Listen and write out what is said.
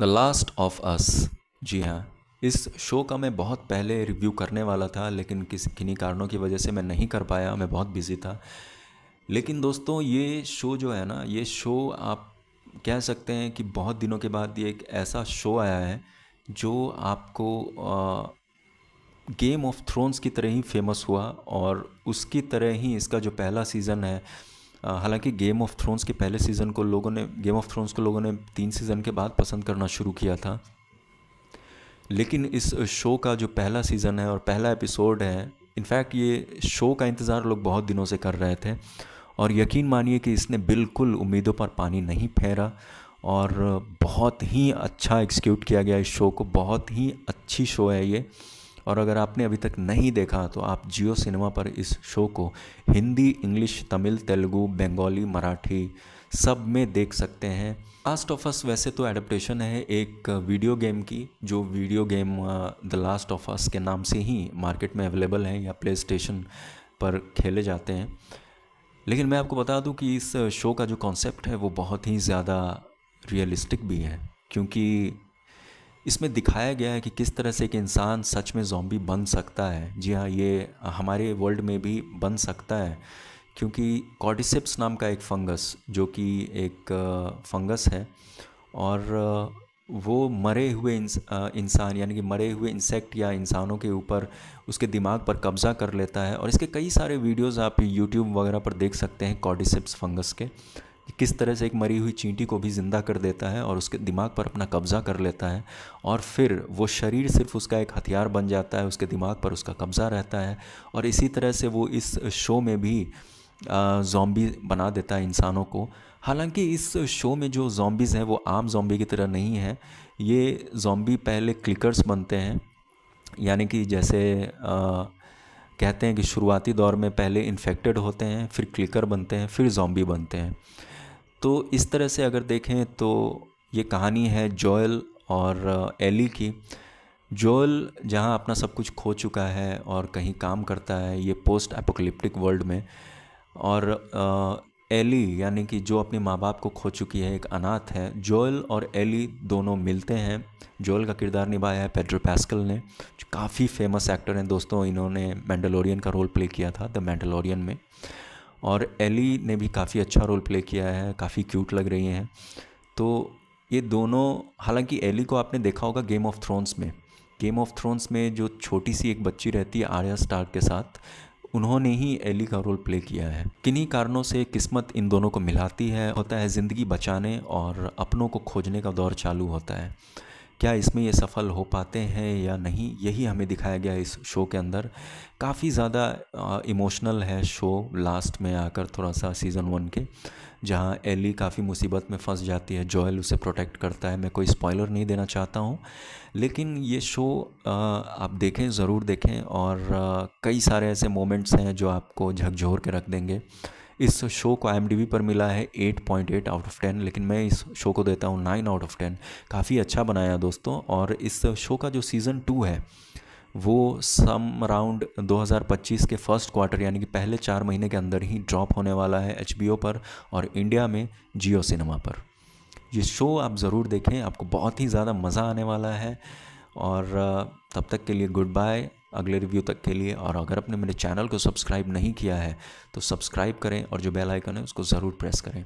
the last of us जी हाँ इस शो का मैं बहुत पहले रिव्यू करने वाला था लेकिन किसी किन्हीं कारणों की वजह से मैं नहीं कर पाया मैं बहुत बिज़ी था लेकिन दोस्तों ये शो जो है ना ये शो आप कह सकते हैं कि बहुत दिनों के बाद ये एक ऐसा शो आया है जो आपको गेम ऑफ थ्रोन्स की तरह ही फेमस हुआ और उसकी तरह ही इसका जो पहला सीज़न है हालांकि गेम ऑफ थ्रोन्स के पहले सीज़न को लोगों ने गेम ऑफ थ्रोन्स को लोगों ने तीन सीज़न के बाद पसंद करना शुरू किया था लेकिन इस शो का जो पहला सीज़न है और पहला एपिसोड है इनफैक्ट ये शो का इंतज़ार लोग बहुत दिनों से कर रहे थे और यकीन मानिए कि इसने बिल्कुल उम्मीदों पर पानी नहीं फेरा और बहुत ही अच्छा एक्सिक्यूट किया गया इस शो को बहुत ही अच्छी शो है ये और अगर आपने अभी तक नहीं देखा तो आप जियो सिनेमा पर इस शो को हिंदी इंग्लिश तमिल तेलुगू बंगाली मराठी सब में देख सकते हैं लास्ट ऑफ अस वैसे तो एडप्टेशन है एक वीडियो गेम की जो video game the last of us के नाम से ही मार्केट में अवेलेबल है या प्ले स्टेशन पर खेले जाते हैं लेकिन मैं आपको बता दूं कि इस शो का जो कॉन्सेप्ट है वो बहुत ही ज़्यादा रियलिस्टिक भी है क्योंकि इसमें दिखाया गया है कि किस तरह से एक इंसान सच में ज़ॉम्बी बन सकता है जी हाँ ये हमारे वर्ल्ड में भी बन सकता है क्योंकि कॉडिसिप्स नाम का एक फंगस जो कि एक फंगस है और वो मरे हुए इंसान यानी कि मरे हुए इंसेक्ट या इंसानों के ऊपर उसके दिमाग पर कब्ज़ा कर लेता है और इसके कई सारे वीडियोस आप यूट्यूब वगैरह पर देख सकते हैं कॉडिसिप्स फंगस के कि किस तरह से एक मरी हुई चींटी को भी ज़िंदा कर देता है और उसके दिमाग पर अपना कब्ज़ा कर लेता है और फिर वो शरीर सिर्फ उसका एक हथियार बन जाता है उसके दिमाग पर उसका कब्ज़ा रहता है और इसी तरह से वो इस शो में भी जॉम्बी बना देता है इंसानों को हालांकि इस शो में जो जॉम्बीज़ हैं वो आम जॉम्बी की तरह नहीं है ये जॉम्बी पहले क्लिकर्स बनते हैं यानी कि जैसे आ, कहते हैं कि शुरुआती दौर में पहले इन्फेक्टेड होते हैं फिर क्लिकर बनते हैं फिर जॉम्बी बनते हैं तो इस तरह से अगर देखें तो ये कहानी है जोयल और एली की जोयल जहाँ अपना सब कुछ खो चुका है और कहीं काम करता है ये पोस्ट एपोकलिप्टिक वर्ल्ड में और एली यानी कि जो अपने माँ बाप को खो चुकी है एक अनाथ है जोयल और एली दोनों मिलते हैं जोयल का किरदार निभाया है पेड्रो पैस्कल ने जो काफ़ी फेमस एक्टर हैं दोस्तों इन्होंने मैंडलोरियन का रोल प्ले किया था द मैंडलोरियन में और एली ने भी काफ़ी अच्छा रोल प्ले किया है काफ़ी क्यूट लग रही हैं तो ये दोनों हालांकि एली को आपने देखा होगा गेम ऑफ थ्रोन्स में गेम ऑफ थ्रोन्स में जो छोटी सी एक बच्ची रहती है आर्या स्टार के साथ उन्होंने ही एली का रोल प्ले किया है किन्हीं कारणों से किस्मत इन दोनों को मिलाती है होता है ज़िंदगी बचाने और अपनों को खोजने का दौर चालू होता है क्या इसमें ये सफल हो पाते हैं या नहीं यही हमें दिखाया गया इस शो के अंदर काफ़ी ज़्यादा इमोशनल है शो लास्ट में आकर थोड़ा सा सीज़न वन के जहाँ एली काफ़ी मुसीबत में फंस जाती है जॉयल उसे प्रोटेक्ट करता है मैं कोई स्पॉइलर नहीं देना चाहता हूँ लेकिन ये शो आप देखें ज़रूर देखें और कई सारे ऐसे मोमेंट्स हैं जो आपको झकझोर के रख देंगे इस शो को आई पर मिला है 8.8 आउट ऑफ टेन लेकिन मैं इस शो को देता हूँ 9 आउट ऑफ टेन काफ़ी अच्छा बनाया दोस्तों और इस शो का जो सीज़न टू है वो सम राउंड 2025 के फर्स्ट क्वार्टर यानी कि पहले चार महीने के अंदर ही ड्रॉप होने वाला है एच पर और इंडिया में जियो सिनेमा पर ये शो आप ज़रूर देखें आपको बहुत ही ज़्यादा मज़ा आने वाला है और तब तक के लिए गुड बाय अगले रिव्यू तक के लिए और अगर आपने मेरे चैनल को सब्सक्राइब नहीं किया है तो सब्सक्राइब करें और जो बेल आइकन है उसको ज़रूर प्रेस करें